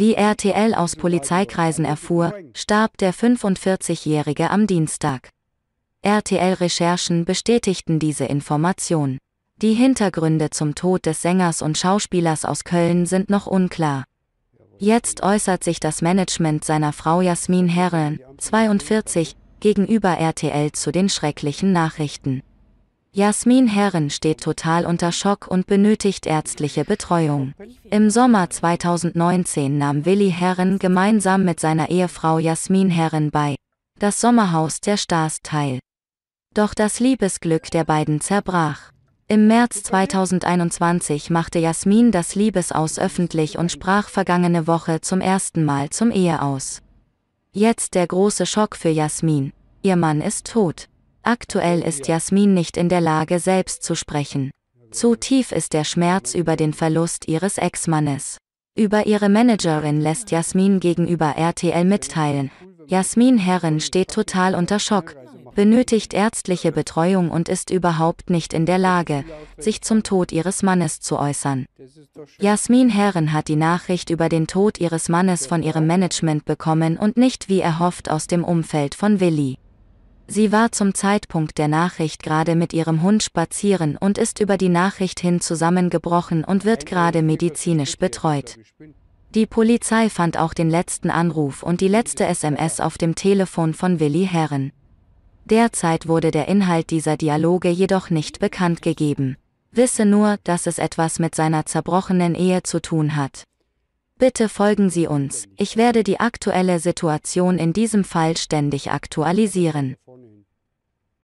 Wie RTL aus Polizeikreisen erfuhr, starb der 45-Jährige am Dienstag. RTL-Recherchen bestätigten diese Information. Die Hintergründe zum Tod des Sängers und Schauspielers aus Köln sind noch unklar. Jetzt äußert sich das Management seiner Frau Jasmin Herren, 42, gegenüber RTL zu den schrecklichen Nachrichten. Jasmin Herren steht total unter Schock und benötigt ärztliche Betreuung. Im Sommer 2019 nahm Willi Herren gemeinsam mit seiner Ehefrau Jasmin Herren bei das Sommerhaus der Stars teil. Doch das Liebesglück der beiden zerbrach. Im März 2021 machte Jasmin das Liebesaus öffentlich und sprach vergangene Woche zum ersten Mal zum Eheaus. Jetzt der große Schock für Jasmin. Ihr Mann ist tot. Aktuell ist Jasmin nicht in der Lage, selbst zu sprechen. Zu tief ist der Schmerz über den Verlust ihres Ex-Mannes. Über ihre Managerin lässt Jasmin gegenüber RTL mitteilen. Jasmin Herren steht total unter Schock, benötigt ärztliche Betreuung und ist überhaupt nicht in der Lage, sich zum Tod ihres Mannes zu äußern. Jasmin Herren hat die Nachricht über den Tod ihres Mannes von ihrem Management bekommen und nicht wie erhofft aus dem Umfeld von Willi. Sie war zum Zeitpunkt der Nachricht gerade mit ihrem Hund spazieren und ist über die Nachricht hin zusammengebrochen und wird gerade medizinisch betreut. Die Polizei fand auch den letzten Anruf und die letzte SMS auf dem Telefon von Willi Herren. Derzeit wurde der Inhalt dieser Dialoge jedoch nicht bekannt gegeben. Wisse nur, dass es etwas mit seiner zerbrochenen Ehe zu tun hat. Bitte folgen Sie uns, ich werde die aktuelle Situation in diesem Fall ständig aktualisieren.